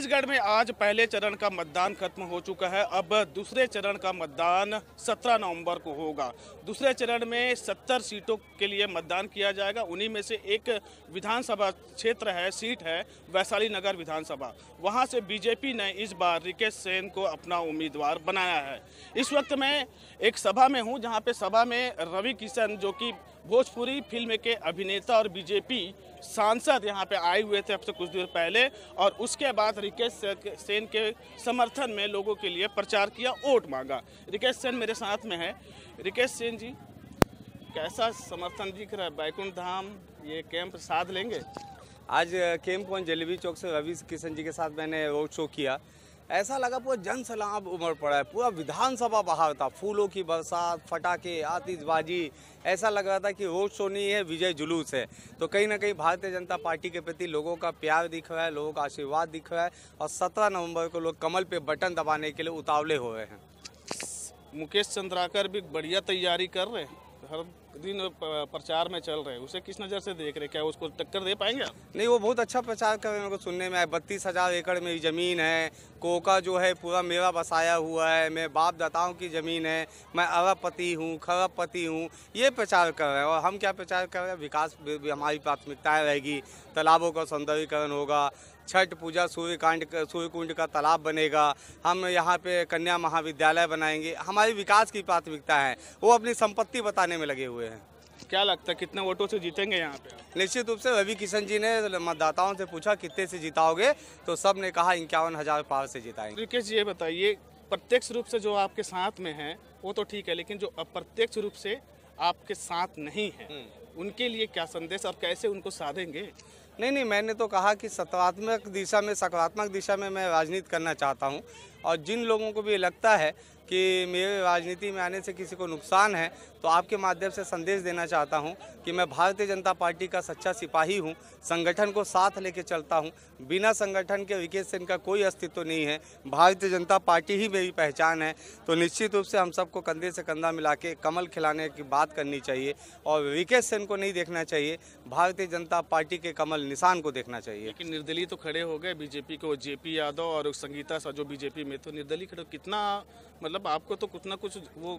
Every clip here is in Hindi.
छत्तीसगढ़ में आज पहले चरण का मतदान खत्म हो चुका है अब दूसरे चरण का मतदान 17 नवंबर को होगा दूसरे चरण में 70 सीटों के लिए मतदान किया जाएगा उन्हीं में से एक विधानसभा क्षेत्र है सीट है वैशाली नगर विधानसभा वहां से बीजेपी ने इस बार रिकेश सेन को अपना उम्मीदवार बनाया है इस वक्त मैं एक सभा में हूँ जहाँ पे सभा में रवि किशन जो कि भोजपुरी फिल्म के अभिनेता और बीजेपी सांसद यहाँ पे आए हुए थे अब से कुछ देर पहले और उसके बाद रिकेश सेन के समर्थन में लोगों के लिए प्रचार किया वोट मांगा रिकेश सेन मेरे साथ में है रिकेश सेन जी कैसा समर्थन दिख रहा है बैकुंठ धाम ये कैंप साथ लेंगे आज कैंप वन जलेबी चौक से रवि किशन जी के साथ मैंने रोड शो किया ऐसा लगा पूरा जन सलाब उमड़ पड़ा है पूरा विधानसभा बाहर था फूलों की बरसात फटाखे आतिशबाजी ऐसा लग रहा था कि रोड शो नहीं है विजय जुलूस है तो कहीं ना कहीं भारतीय जनता पार्टी के प्रति लोगों का प्यार दिख रहा है लोगों का आशीर्वाद दिख रहा है और सत्रह नवम्बर को लोग कमल पे बटन दबाने के लिए उतावले हो रहे हैं मुकेश चंद्राकर भी बढ़िया तैयारी कर रहे हैं हर दिन प्रचार में चल रहे हैं उसे किस नज़र से देख रहे हैं क्या उसको टक्कर दे पाएंगे आप नहीं वो बहुत अच्छा प्रचार कर रहे हैं उनको सुनने में आया बत्तीस हज़ार एकड़ मेरी ज़मीन है कोका जो है पूरा मेरा बसाया हुआ है मैं बाप दाताओं की ज़मीन है मैं अरबपति हूँ खरबपति हूँ ये प्रचार कर रहे हैं और हम क्या प्रचार कर रहे हैं विकास हमारी प्राथमिकताएँ रहेगी तालाबों का सौंदर्यीकरण होगा छठ पूजा सूर्य कुंड का तालाब बनेगा हम यहाँ पे कन्या महाविद्यालय बनाएंगे हमारी विकास की प्राथमिकता है वो अपनी संपत्ति बताने में लगे हुए हैं क्या लगता है कितने वोटों से जीतेंगे यहाँ पे निश्चित रूप से रवि किशन जी ने मतदाताओं से पूछा कितने से जिताओगे तो सब ने कहा इक्यावन हजार पावर से जिताएंगे तो रिकेश जी ये बताइए प्रत्यक्ष रूप से जो आपके साथ में है वो तो ठीक है लेकिन जो अप्रत्यक्ष रूप से आपके साथ नहीं है हम्म। उनके लिए क्या संदेश आप कैसे उनको साधेंगे नहीं नहीं मैंने तो कहा कि सकारात्मक दिशा में सकारात्मक दिशा में मैं राजनीति करना चाहता हूँ और जिन लोगों को भी लगता है कि मेरे राजनीति में आने से किसी को नुकसान है तो आपके माध्यम से संदेश देना चाहता हूं कि मैं भारतीय जनता पार्टी का सच्चा सिपाही हूं संगठन को साथ लेके चलता हूं बिना संगठन के विकेश सिंह का कोई अस्तित्व नहीं है भारतीय जनता पार्टी ही मेरी पहचान है तो निश्चित रूप से हम सबको कंधे से कंधा मिला के कमल खिलाने की बात करनी चाहिए और विकेश सेन को नहीं देखना चाहिए भारतीय जनता पार्टी के कमल निशान को देखना चाहिए लेकिन निर्दलीय तो खड़े हो गए बीजेपी को जे यादव और संगीता सा जो बीजेपी में तो निर्दलीय खड़े कितना मतलब आपको तो कुछ ना कुछ वो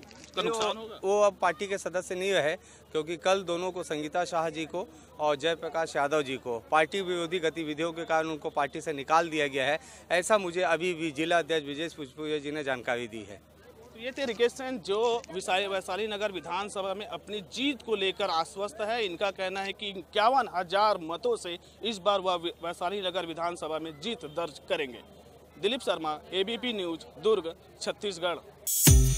होगा वो अब पार्टी के सदस्य नहीं है क्योंकि कल दोनों को संगीता शाह जी को और जयप्रकाश यादव जी को पार्टी विरोधी गतिविधियों के कारण उनको पार्टी से निकाल दिया गया है ऐसा मुझे अभी भी जिला अध्यक्ष विजय पुष्पूजा जी ने जानकारी दी है तो ये थे रिकेश जो वैशाली नगर विधानसभा में अपनी जीत को लेकर आश्वस्त है इनका कहना है कि इक्यावन हजार मतों से इस बार वह वैशाली नगर विधानसभा में जीत दर्ज करेंगे दिलीप शर्मा एबीपी न्यूज दुर्ग छत्तीसगढ़